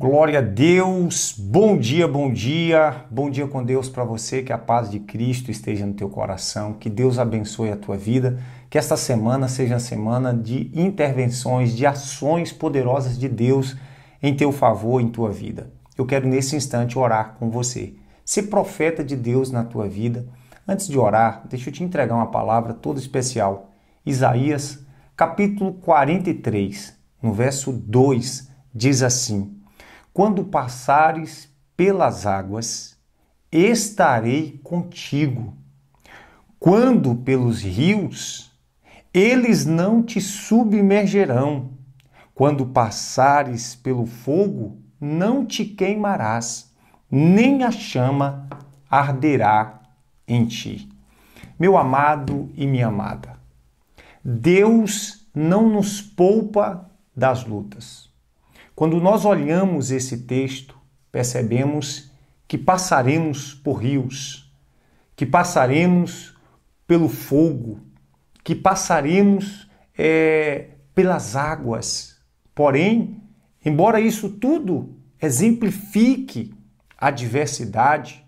Glória a Deus, bom dia, bom dia, bom dia com Deus para você, que a paz de Cristo esteja no teu coração, que Deus abençoe a tua vida, que esta semana seja a semana de intervenções, de ações poderosas de Deus em teu favor, em tua vida. Eu quero nesse instante orar com você. Se profeta de Deus na tua vida, antes de orar, deixa eu te entregar uma palavra toda especial. Isaías, capítulo 43, no verso 2, diz assim: quando passares pelas águas, estarei contigo. Quando pelos rios, eles não te submergerão. Quando passares pelo fogo, não te queimarás, nem a chama arderá em ti. Meu amado e minha amada, Deus não nos poupa das lutas. Quando nós olhamos esse texto, percebemos que passaremos por rios, que passaremos pelo fogo, que passaremos é, pelas águas. Porém, embora isso tudo exemplifique a diversidade,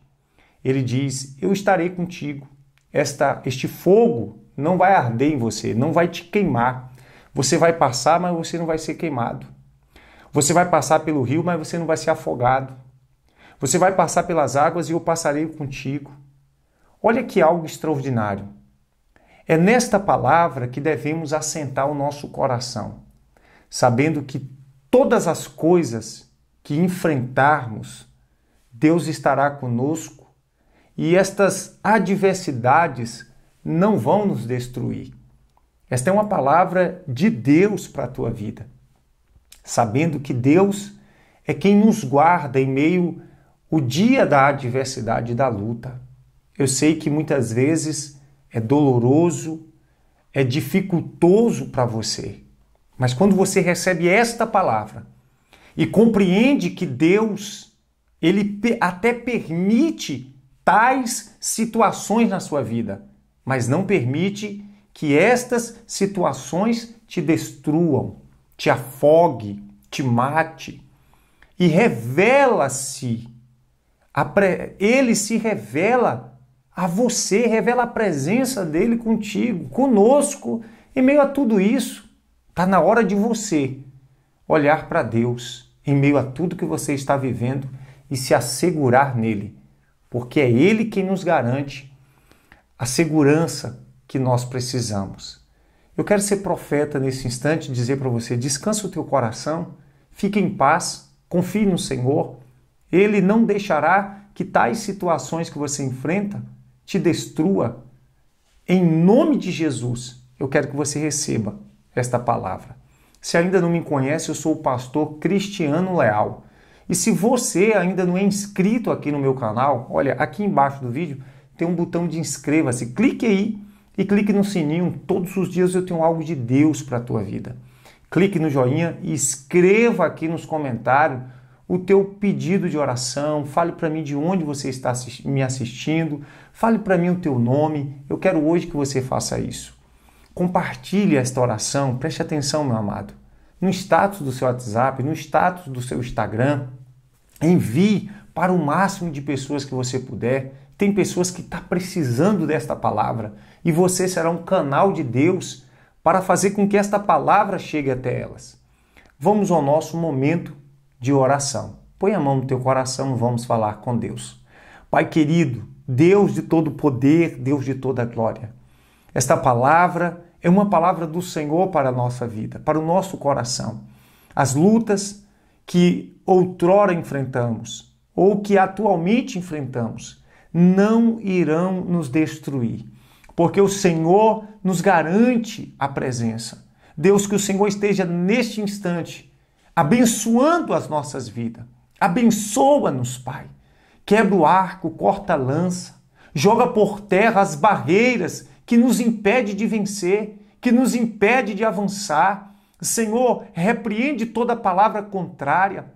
ele diz: Eu estarei contigo. Esta, este fogo não vai arder em você, não vai te queimar. Você vai passar, mas você não vai ser queimado. Você vai passar pelo rio, mas você não vai ser afogado. Você vai passar pelas águas e eu passarei contigo. Olha que algo extraordinário. É nesta palavra que devemos assentar o nosso coração, sabendo que todas as coisas que enfrentarmos, Deus estará conosco e estas adversidades não vão nos destruir. Esta é uma palavra de Deus para a tua vida sabendo que Deus é quem nos guarda em meio o dia da adversidade e da luta. Eu sei que muitas vezes é doloroso, é dificultoso para você, mas quando você recebe esta palavra e compreende que Deus, ele até permite tais situações na sua vida, mas não permite que estas situações te destruam, te afogue, te mate. E revela-se, pre... ele se revela a você, revela a presença dele contigo, conosco, em meio a tudo isso. Está na hora de você olhar para Deus em meio a tudo que você está vivendo e se assegurar nele, porque é ele quem nos garante a segurança que nós precisamos. Eu quero ser profeta nesse instante dizer para você: descansa o teu coração Fique em paz, confie no Senhor. Ele não deixará que tais situações que você enfrenta te destrua. Em nome de Jesus, eu quero que você receba esta palavra. Se ainda não me conhece, eu sou o pastor Cristiano Leal. E se você ainda não é inscrito aqui no meu canal, olha, aqui embaixo do vídeo tem um botão de inscreva-se. Clique aí e clique no sininho. Todos os dias eu tenho algo de Deus para a tua vida clique no joinha e escreva aqui nos comentários o teu pedido de oração, fale para mim de onde você está me assistindo, fale para mim o teu nome. Eu quero hoje que você faça isso. Compartilhe esta oração, preste atenção, meu amado. No status do seu WhatsApp, no status do seu Instagram, envie para o máximo de pessoas que você puder. Tem pessoas que estão tá precisando desta palavra e você será um canal de Deus para fazer com que esta palavra chegue até elas. Vamos ao nosso momento de oração. Põe a mão no teu coração, vamos falar com Deus. Pai querido, Deus de todo poder, Deus de toda glória. Esta palavra é uma palavra do Senhor para a nossa vida, para o nosso coração. As lutas que outrora enfrentamos ou que atualmente enfrentamos não irão nos destruir, porque o Senhor nos garante a presença. Deus, que o Senhor esteja neste instante abençoando as nossas vidas. Abençoa-nos, Pai. Quebra o arco, corta a lança, joga por terra as barreiras que nos impede de vencer, que nos impede de avançar. Senhor, repreende toda palavra contrária,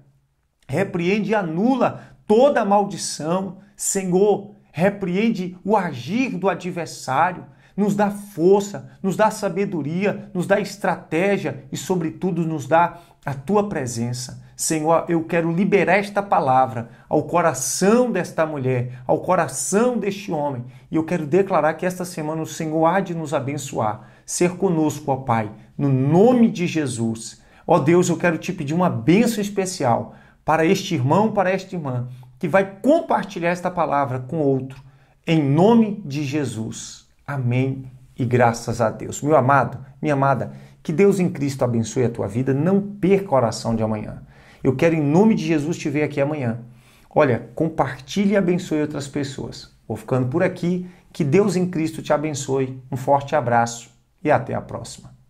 repreende e anula toda maldição. Senhor, repreende o agir do adversário, nos dá força, nos dá sabedoria, nos dá estratégia e, sobretudo, nos dá a tua presença. Senhor, eu quero liberar esta palavra ao coração desta mulher, ao coração deste homem, e eu quero declarar que esta semana o Senhor há de nos abençoar. Ser conosco, ó Pai, no nome de Jesus. Ó Deus, eu quero te pedir uma bênção especial para este irmão, para esta irmã que vai compartilhar esta palavra com outro, em nome de Jesus. Amém e graças a Deus. Meu amado, minha amada, que Deus em Cristo abençoe a tua vida, não perca a oração de amanhã. Eu quero, em nome de Jesus, te ver aqui amanhã. Olha, compartilhe e abençoe outras pessoas. Vou ficando por aqui. Que Deus em Cristo te abençoe. Um forte abraço e até a próxima.